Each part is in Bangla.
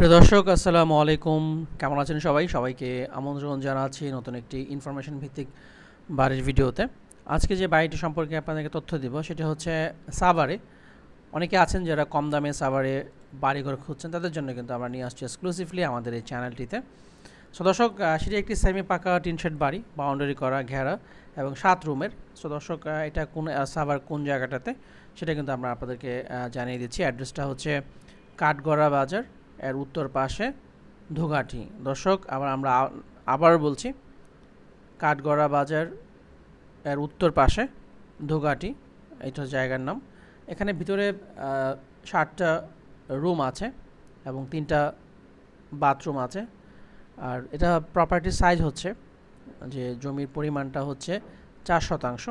প্রিয় দর্শক আসসালামু আলাইকুম কেমন আছেন সবাই সবাইকে আমন্ত্রণ জানাচ্ছি নতুন একটি ইনফরমেশন ভিত্তিক বাড়ির ভিডিওতে আজকে যে বাড়িটি সম্পর্কে আপনাদেরকে তথ্য দিব সেটা হচ্ছে সাভারে অনেকে আছেন যারা কম দামে সাভারে বাড়িঘর খুঁজছেন তাদের জন্য কিন্তু আমরা নিয়ে আসছি এক্সক্লুসিভলি আমাদের এই চ্যানেলটিতে সো দর্শক সেটি একটি সেমি পাকা টিনশেড বাড়ি বাউন্ডারি করা ঘেরা এবং সাত রুমের সো দর্শক এটা কোন সাভার কোন জায়গাটাতে সেটা কিন্তু আমরা আপনাদেরকে জানিয়ে দিচ্ছি অ্যাড্রেসটা হচ্ছে কাঠগড়া বাজার এর উত্তর পাশে ধোঘাটি দর্শক আবার আমরা আবার বলছি কাঠগড়া বাজার এর উত্তর পাশে ধোঘাটি এটা জায়গার নাম এখানে ভিতরে ষাটটা রুম আছে এবং তিনটা বাথরুম আছে আর এটা প্রপার্টির সাইজ হচ্ছে যে জমির পরিমাণটা হচ্ছে চার শতাংশ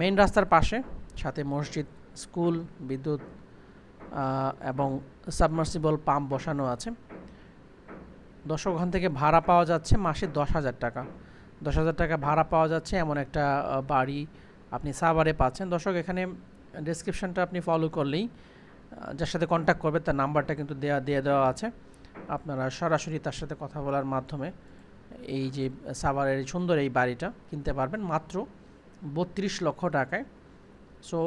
মেইন রাস্তার পাশে সাথে মসজিদ স্কুল বিদ্যুৎ এবং সাবমার্সিবল পাম্প বসানো আছে দর্শক ওখান থেকে ভাড়া পাওয়া যাচ্ছে মাসে দশ হাজার টাকা দশ হাজার টাকা ভাড়া পাওয়া যাচ্ছে এমন একটা বাড়ি আপনি সাভারে পাচ্ছেন দর্শক এখানে ডেসক্রিপশনটা আপনি ফলো করলেই যার সাথে কন্ট্যাক্ট করবে তার নাম্বারটা কিন্তু দেয়া দিয়ে দেওয়া আছে আপনারা সরাসরি তার সাথে কথা বলার মাধ্যমে এই যে সাভারের সুন্দর এই বাড়িটা কিনতে পারবেন মাত্র বত্রিশ লক্ষ টাকায় সো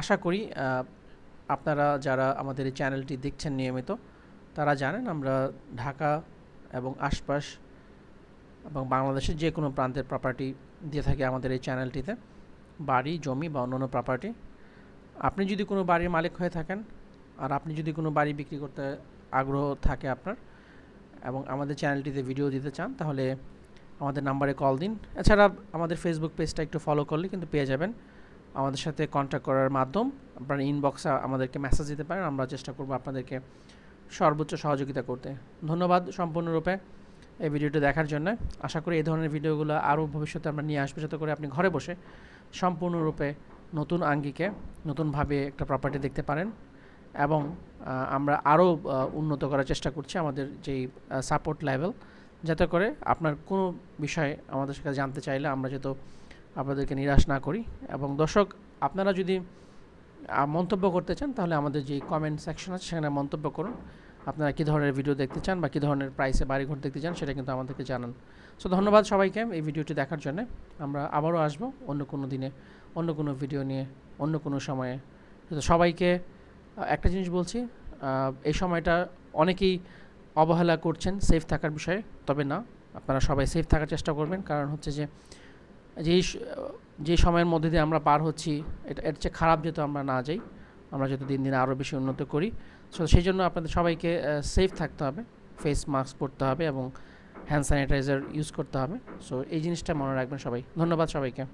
আশা করি আপনারা যারা আমাদের এই চ্যানেলটি দেখছেন নিয়মিত তারা জানেন আমরা ঢাকা এবং আশপাশ এবং বাংলাদেশের যে কোনো প্রান্তের প্রপার্টি দিয়ে থাকে আমাদের এই চ্যানেলটিতে বাড়ি জমি বা অন্যান্য প্রপার্টি আপনি যদি কোনো বাড়ির মালিক হয়ে থাকেন আর আপনি যদি কোনো বাড়ি বিক্রি করতে আগ্রহ থাকে আপনার এবং আমাদের চ্যানেলটিতে ভিডিও দিতে চান তাহলে আমাদের নাম্বারে কল দিন এছাড়া আমাদের ফেসবুক পেজটা একটু ফলো করলে কিন্তু পেয়ে যাবেন আমাদের সাথে কন্ট্যাক্ট করার মাধ্যম আপনার ইনবক্সে আমাদেরকে মেসেজ দিতে পারেন আমরা চেষ্টা করব আপনাদেরকে সর্বোচ্চ সহযোগিতা করতে ধন্যবাদ সম্পূর্ণরূপে এই ভিডিওটি দেখার জন্য আশা করি এই ধরনের ভিডিওগুলো আরও ভবিষ্যতে আমরা নিয়ে আসবো যাতে করে আপনি ঘরে বসে সম্পূর্ণরূপে নতুন আঙ্গিকে নতুনভাবে একটা প্রপার্টি দেখতে পারেন এবং আমরা আরও উন্নত করার চেষ্টা করছি আমাদের যেই সাপোর্ট লেভেল যাতে করে আপনার কোনো বিষয়ে আমাদের সাথে জানতে চাইলে আমরা যেহেতু আপনাদেরকে নিরাশ না করি এবং দর্শক আপনারা যদি মন্তব্য করতে চান তাহলে আমাদের যে কমেন্ট সেকশন আছে সেখানে মন্তব্য করুন আপনারা কী ধরনের ভিডিও দেখতে চান বা কী ধরনের প্রাইসে বাড়িঘর দেখতে চান সেটা কিন্তু আমাদেরকে জানান সো ধন্যবাদ সবাইকে এই ভিডিওটি দেখার জন্য আমরা আবারও আসব অন্য কোনো দিনে অন্য কোনো ভিডিও নিয়ে অন্য কোনো সময়ে সবাইকে একটা জিনিস বলছি এই সময়টা অনেকেই অবহেলা করছেন সেফ থাকার বিষয়ে তবে না আপনারা সবাই সেফ থাকার চেষ্টা করবেন কারণ হচ্ছে যে যেই যে সময়ের মধ্যে দিয়ে আমরা পার হচ্ছি এটা এর চেয়ে খারাপ যেহেতু আমরা না যাই আমরা যেহেতু দিন দিন আরও বেশি উন্নত করি সো সেই জন্য আপনাদের সবাইকে সেফ থাকতে হবে ফেস মাস্ক পরতে হবে এবং হ্যান্ড স্যানিটাইজার ইউজ করতে হবে সো এই জিনিসটা মনে রাখবেন সবাই ধন্যবাদ সবাইকে